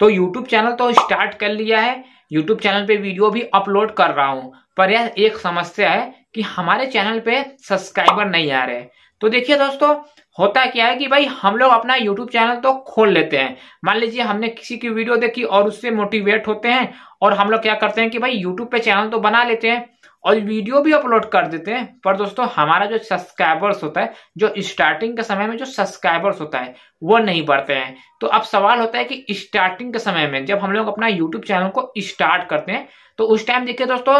तो YouTube channel तो start कर लिया है यूट्यूब चैनल पे वीडियो भी अपलोड कर रहा हूँ पर यह एक समस्या है कि हमारे चैनल पे सब्सक्राइबर नहीं आ रहे तो देखिए दोस्तों होता क्या है कि भाई हम लोग अपना यूट्यूब चैनल तो खोल लेते हैं मान लीजिए हमने किसी की वीडियो देखी और उससे मोटिवेट होते हैं और हम लोग क्या करते हैं कि भाई यूट्यूब पे चैनल तो बना लेते हैं और वीडियो भी अपलोड कर देते हैं पर दोस्तों हमारा जो सब्सक्राइबर्स होता है जो स्टार्टिंग के समय में जो सब्सक्राइबर्स होता है वो नहीं बढ़ते हैं तो अब सवाल होता है कि स्टार्टिंग के समय में जब हम लोग अपना यूट्यूब चैनल को स्टार्ट करते हैं तो उस टाइम देखिए दोस्तों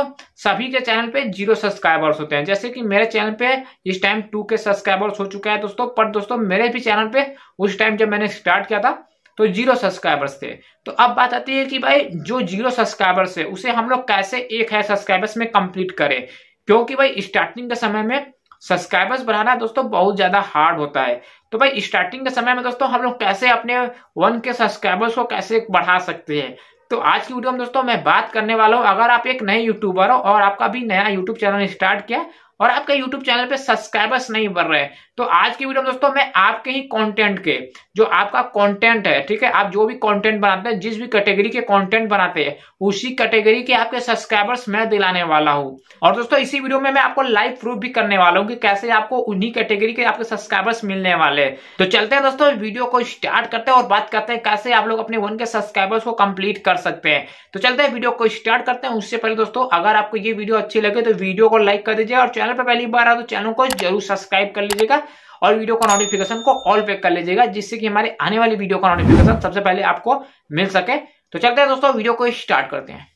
सभी के चैनल पे जीरो सब्सक्राइबर्स होते हैं जैसे कि मेरे चैनल पे इस टाइम टू के सब्सक्राइबर्स हो चुका है दोस्तों पर दोस्तों मेरे भी चैनल पे उस टाइम जब मैंने स्टार्ट किया था तो जीरो सब्सक्राइबर्स थे तो अब बात आती है कि भाई जो जीरो सब्सक्राइबर्स है उसे हम लोग कैसे एक है सब्सक्राइबर्स में कंप्लीट करें क्योंकि भाई स्टार्टिंग के समय में सब्सक्राइबर्स बढ़ाना दोस्तों बहुत ज्यादा हार्ड होता है तो भाई स्टार्टिंग के समय में दोस्तों हम लोग कैसे अपने वन के सब्सक्राइबर्स को कैसे बढ़ा सकते हैं तो आज की वीडियो में दोस्तों मैं बात करने वाला हूँ अगर आप एक नए यूट्यूबर हो और आपका भी नया यूट्यूब चैनल स्टार्ट किया और आपका यूट्यूब चैनल पे सब्सक्राइबर्स नहीं बढ़ रहे तो आज की वीडियो में दोस्तों मैं आपके ही कंटेंट के जो आपका कंटेंट है ठीक है आप जो भी कंटेंट बनाते हैं जिस भी कैटेगरी के कंटेंट बनाते हैं उसी कैटेगरी के आपके सब्सक्राइबर्स मैं दिलाने वाला हूं और दोस्तों इसी वीडियो में मैं आपको लाइव प्रूफ भी करने वाला हूँ कि कैसे आपको उन्हीं कैटेगरी के आपके सब्सक्राइबर्स मिलने वाले तो चलते हैं दोस्तों वीडियो को स्टार्ट करते हैं और बात करते हैं कैसे आप लोग अपने वन के सब्सक्राइबर्स को कंप्लीट कर सकते हैं तो चलते हैं वीडियो को स्टार्ट करते हैं उससे पहले दोस्तों अगर आपको ये वीडियो अच्छी लगे तो वीडियो को लाइक कर दीजिए और चैनल पर पहली बार आ तो चैनल को जरूर सब्सक्राइब कर लीजिएगा और वीडियो का नोटिफिकेशन को ऑल पे कर लीजिएगा जिससे कि हमारे आने वाली वीडियो का नोटिफिकेशन सबसे पहले आपको मिल सके तो चलते हैं दोस्तों वीडियो को स्टार्ट करते हैं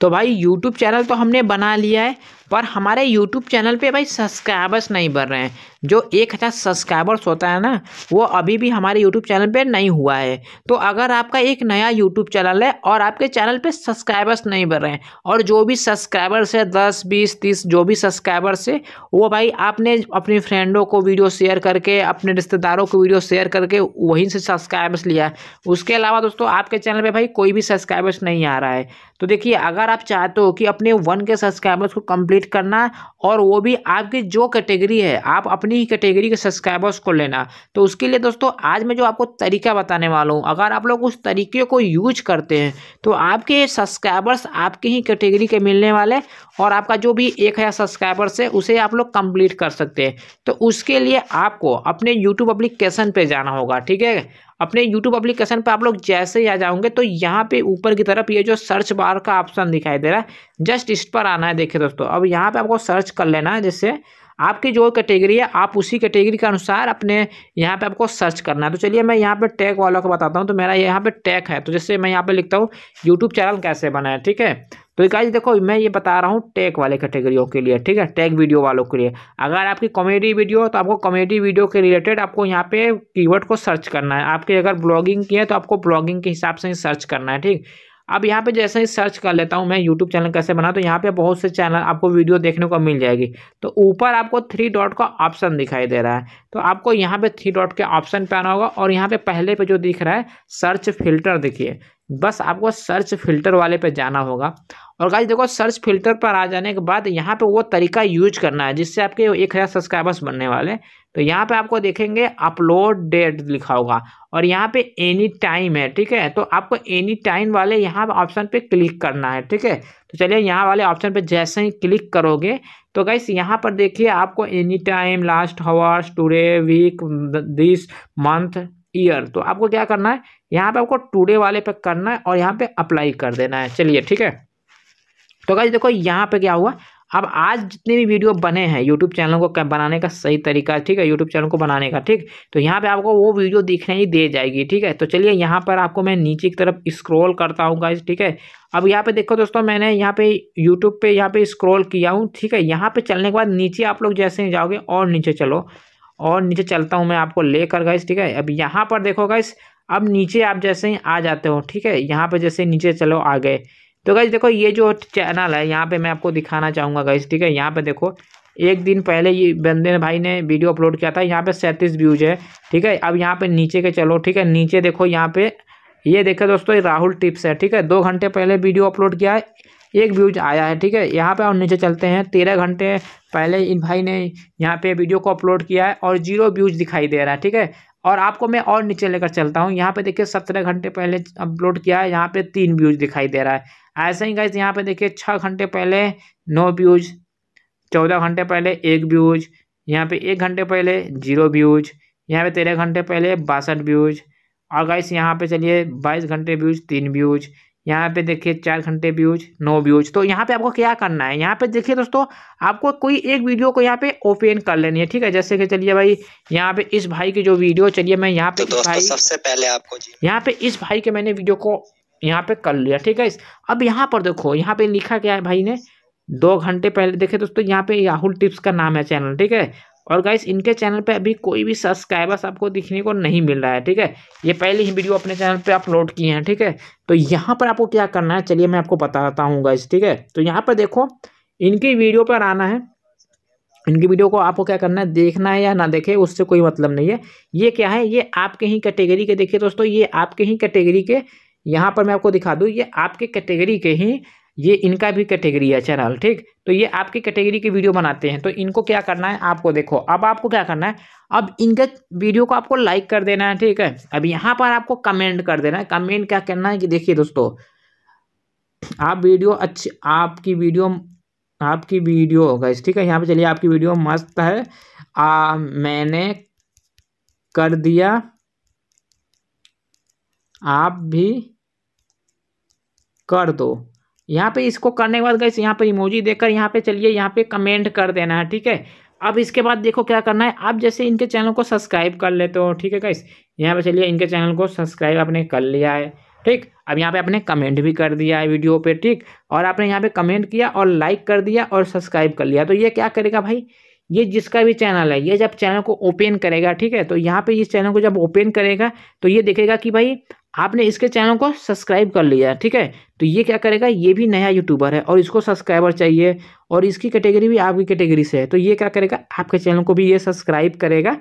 तो भाई यूट्यूब चैनल तो हमने बना लिया है पर हमारे यूट्यूब चैनल पे भाई सब्सक्राइबर्स नहीं बढ़ रहे हैं जो एक हज़ार सब्सक्राइबर्स होता है ना वो अभी भी हमारे यूट्यूब चैनल पे नहीं हुआ है तो अगर आपका एक नया यूट्यूब चैनल है और आपके चैनल पे सब्सक्राइबर्स नहीं बढ़ रहे हैं और जो भी सब्सक्राइबर्स है दस बीस तीस जो भी सब्सक्राइबर्स है वो भाई आपने अपने फ्रेंडों को वीडियो शेयर करके अपने रिश्तेदारों को वीडियो शेयर करके वहीं से सब्सक्राइबर्स लिया उसके अलावा दोस्तों आपके चैनल पर भाई कोई भी सब्सक्राइबर्स नहीं आ रहा है तो देखिए अगर आप चाहते हो कि अपने वन के सब्सक्राइबर्स को कम्प्लीट क्लिक करना और वो भी आपकी जो कैटेगरी है आप अपनी ही कैटेगरी के सब्सक्राइबर्स को लेना तो उसके लिए दोस्तों आज मैं जो आपको तरीका बताने वाला हूँ अगर आप लोग उस तरीके को यूज करते हैं तो आपके सब्सक्राइबर्स आपके ही कैटेगरी के मिलने वाले और आपका जो भी एक हज़ार सब्सक्राइबर्स है उसे आप लोग कंप्लीट कर सकते हैं तो उसके लिए आपको अपने यूट्यूब अप्लीकेशन पर जाना होगा ठीक है अपने यूट्यूब अप्लीकेशन पर आप लोग जैसे ही आ जाओगे तो यहाँ पे ऊपर की तरफ ये जो सर्च बार का ऑप्शन दिखाई दे रहा है जस्ट इस पर आना है देखिए दोस्तों अब यहाँ पे आपको सर्च कर लेना है जैसे आपकी जो कैटेगरी है आप उसी कैटेगरी के अनुसार अपने यहाँ पे आपको सर्च करना है तो चलिए मैं यहाँ पे टैग वालों को बताता हूँ तो मेरा यहाँ पे टैग है तो जैसे मैं यहाँ पे लिखता हूँ यूट्यूब चैनल कैसे बनाए ठीक है तो गाइज देखो मैं ये बता रहा हूँ टैग वाले कैटेगरियों के लिए ठीक है टैग वीडियो वालों के लिए अगर आपकी कॉमेडी वीडियो तो आपको कॉमेडी वीडियो के रिलेटेड आपको यहाँ पे कीवर्ड को सर्च करना है आपके अगर ब्लॉगिंग की है तो आपको ब्लॉगिंग के हिसाब से ही सर्च करना है ठीक अब यहाँ पे जैसे ही सर्च कर लेता हूँ मैं यूट्यूब चैनल कैसे बना तो यहाँ पे बहुत से चैनल आपको वीडियो देखने को मिल जाएगी तो ऊपर आपको थ्री डॉट का ऑप्शन दिखाई दे रहा है तो आपको यहाँ पे थ्री डॉट के ऑप्शन पे आना होगा और यहाँ पे पहले पे जो दिख रहा है सर्च फिल्टर देखिए बस आपको सर्च फिल्टर वाले पे जाना होगा और गाइज देखो सर्च फिल्टर पर आ जाने के बाद यहाँ पे वो तरीका यूज करना है जिससे आपके एक हज़ार सब्सक्राइबर्स बनने वाले तो यहाँ पे आपको देखेंगे अपलोड डेट लिखा होगा और यहाँ पे एनी टाइम है ठीक है तो आपको एनी टाइम वाले यहाँ ऑप्शन पे क्लिक करना है ठीक है तो चलिए यहाँ वाले ऑप्शन पे जैसे ही क्लिक करोगे तो गैस यहाँ पर देखिए आपको any time last hours today week this month year तो आपको क्या करना है यहाँ पे आपको टूडे वाले पे करना है और यहाँ पे अप्लाई कर देना है चलिए ठीक है तो गाइज देखो यहाँ पे क्या हुआ अब आज जितने भी वीडियो बने हैं यूट्यूब चैनल को बनाने का सही तरीका ठीक है यूट्यूब चैनल को बनाने का ठीक तो यहाँ पे आपको वो वीडियो दिखने ही दे जाएगी ठीक है तो चलिए यहाँ पर आपको मैं नीचे की तरफ स्क्रॉल करता हूँ गाइज ठीक है अब यहाँ पे देखो दोस्तों मैंने यहाँ पे यूट्यूब पे यहाँ पे स्क्रोल किया हूँ ठीक है यहाँ पर चलने के बाद नीचे आप लोग जैसे ही जाओगे और नीचे चलो और नीचे चलता हूँ मैं आपको लेकर गाइस ठीक है अब यहाँ पर देखो गाइस अब नीचे आप जैसे ही आ जाते हो ठीक है यहाँ पर जैसे नीचे चलो आ गए तो गाइज देखो ये जो चैनल है यहाँ पे मैं आपको दिखाना चाहूँगा गाइज ठीक है यहाँ पे देखो एक दिन पहले ये बंदे भाई ने वीडियो अपलोड किया था यहाँ पे सैंतीस व्यूज है ठीक है अब यहाँ पे नीचे के चलो ठीक है नीचे देखो यहाँ पे ये देखो दोस्तों राहुल टिप्स है ठीक है दो घंटे पहले वीडियो अपलोड किया है एक व्यूज आया है ठीक है यहाँ पे और नीचे चलते हैं तेरह घंटे पहले इन भाई ने यहाँ पे वीडियो को अपलोड किया है और जीरो व्यूज दिखाई दे रहा है ठीक है और आपको मैं और नीचे लेकर चलता हूँ यहाँ पे देखिए सत्रह घंटे पहले अपलोड किया है यहाँ पे तीन व्यूज दिखाई दे रहा है ऐसे ही गाइज यहाँ पे देखिए छः घंटे पहले नौ व्यूज चौदह घंटे पहले एक व्यूज यहाँ पे एक घंटे पहले जीरो व्यूज यहाँ पे तेरह घंटे पहले बासठ व्यूज और गाइस यहाँ पे चलिए बाईस घंटे व्यूज तीन व्यूज यहाँ पे देखिए चार घंटे व्यूज नो व्यूज तो यहाँ पे आपको क्या करना है यहाँ पे देखिए दोस्तों आपको कोई एक वीडियो को यहाँ पे ओपन कर लेनी है ठीक है जैसे कि चलिए भाई यहाँ पे इस भाई की जो वीडियो चलिए मैं यहाँ पे तो भाई सबसे पहले आपको यहाँ पे इस भाई के मैंने वीडियो को यहाँ पे कर लिया ठीक है अब यहाँ पर देखो यहाँ पे लिखा क्या है भाई ने दो घंटे पहले देखे दोस्तों यहाँ पे राहुल टिप्स का नाम है चैनल ठीक है और गाइस इनके चैनल पे अभी कोई भी सब्सक्राइबर्स आपको दिखने को नहीं मिल रहा है ठीक है ये पहले ही वीडियो अपने चैनल पे अपलोड किए हैं ठीक है तो यहाँ पर आपको क्या करना है चलिए मैं आपको बताता हूँ गाइस ठीक है तो यहाँ पर देखो इनकी वीडियो पर आना है इनकी वीडियो को आपको क्या करना है देखना है या ना देखे उससे कोई मतलब नहीं है ये क्या है ये आपके ही कैटेगरी के देखिए दोस्तों ये आपके ही कैटेगरी के यहाँ पर मैं आपको दिखा दूँ ये आपके कैटेगरी के ही ये इनका भी कैटेगरी है चैनल ठीक तो ये आपकी कैटेगरी की वीडियो बनाते हैं तो इनको क्या करना है आपको देखो अब आपको क्या करना है अब इनके वीडियो को आपको लाइक कर देना है ठीक है अब यहाँ पर आपको कमेंट कर देना है कमेंट क्या करना है कि देखिए दोस्तों आप वीडियो अच्छी आपकी वीडियो आपकी वीडियो होगा इस ठीक है यहाँ पे चलिए आपकी वीडियो मस्त है आ, मैंने कर दिया आप भी कर दो यहाँ पे इसको करने के बाद गई यहाँ पे इमोजी देकर यहाँ पे चलिए यहाँ पे कमेंट कर देना है ठीक है अब इसके बाद देखो क्या करना है आप जैसे इनके चैनल को सब्सक्राइब कर लेते हो ठीक है गैस यहाँ पे चलिए इनके चैनल को सब्सक्राइब आपने कर लिया है ठीक अब यहाँ पे आपने कमेंट भी कर दिया है वीडियो पे ठीक और आपने यहाँ पे कमेंट किया और लाइक कर दिया और सब्सक्राइब कर लिया तो ये क्या करेगा भाई ये जिसका भी चैनल है ये जब चैनल को ओपन करेगा ठीक है तो यहाँ पे इस चैनल को जब ओपन करेगा तो ये देखेगा कि भाई आपने इसके चैनल को सब्सक्राइब कर लिया ठीक है तो ये क्या करेगा ये भी नया यूट्यूबर है और इसको सब्सक्राइबर चाहिए और इसकी कैटेगरी भी आपकी कैटेगरी से है तो ये क्या करेगा आपके चैनल को भी ये सब्सक्राइब करेगा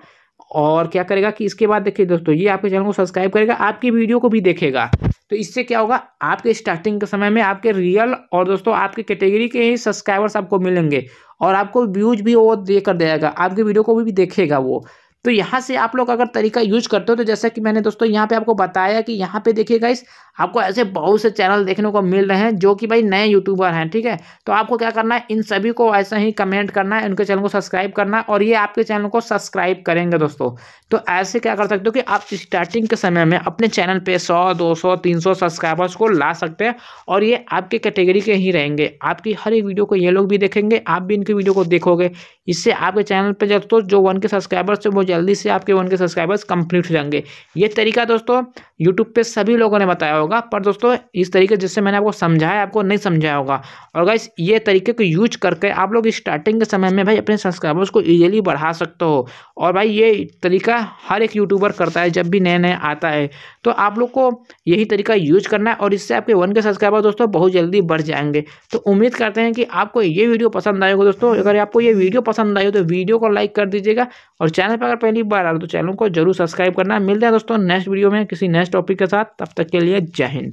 और क्या करेगा कि इसके बाद देखिए दोस्तों ये आपके चैनल को सब्सक्राइब करेगा आपकी वीडियो को भी देखेगा तो इससे क्या होगा आपके स्टार्टिंग के समय में आपके रियल और दोस्तों आपके कैटेगरी के ही सब्सक्राइबर्स आपको मिलेंगे और आपको व्यूज भी वो दे कर देगा आपकी वीडियो को भी, भी देखेगा वो तो यहाँ से आप लोग अगर तरीका यूज करते हो तो जैसा कि मैंने दोस्तों यहाँ पे आपको बताया कि यहाँ पे देखिए इस आपको ऐसे बहुत से चैनल देखने को मिल रहे हैं जो कि भाई नए यूट्यूबर हैं ठीक है तो आपको क्या करना है इन सभी को ऐसा ही कमेंट करना है उनके चैनल को सब्सक्राइब करना और ये आपके चैनल को सब्सक्राइब करेंगे दोस्तों तो ऐसे क्या कर सकते हो कि आप स्टार्टिंग के समय में अपने चैनल पर सौ दो सौ सब्सक्राइबर्स को ला सकते हैं और ये आपके कैटेगरी के ही रहेंगे आपकी हर एक वीडियो को ये लोग भी देखेंगे आप भी इनकी वीडियो को देखोगे इससे आपके चैनल पर दोस्तों जो वन के सब्सक्राइबर्स हैं वो जल्दी से आपके वन के सब्सक्राइबर्स कंप्लीट हो जाएंगे ये तरीका दोस्तों यूट्यूब पे सभी लोगों ने बताया होगा पर दोस्तों इस तरीके जिससे मैंने आपको समझाया आपको नहीं समझाया होगा और गाइस ये तरीके को यूज करके आप लोग स्टार्टिंग के समय में भाई अपने सब्सक्राइबर्स को ईजिली बढ़ा सकते हो और भाई ये तरीका हर एक यूट्यूबर करता है जब भी नया नया आता है तो आप लोग को यही तरीका यूज करना है और इससे आपके वन के सब्सक्राइबर दोस्तों बहुत जल्दी बढ़ जाएंगे तो उम्मीद करते हैं कि आपको ये वीडियो पसंद आएगा दोस्तों अगर आपको ये वीडियो पसंद आई हो तो वीडियो को लाइक कर दीजिएगा और चैनल पर अगर पहली बार आ रहे तो चैनल को जरूर सब्सक्राइब करना मिलते हैं दोस्तों नेक्स्ट वीडियो में किसी नेक्स्ट टॉपिक के साथ तब तक के लिए जय हिंद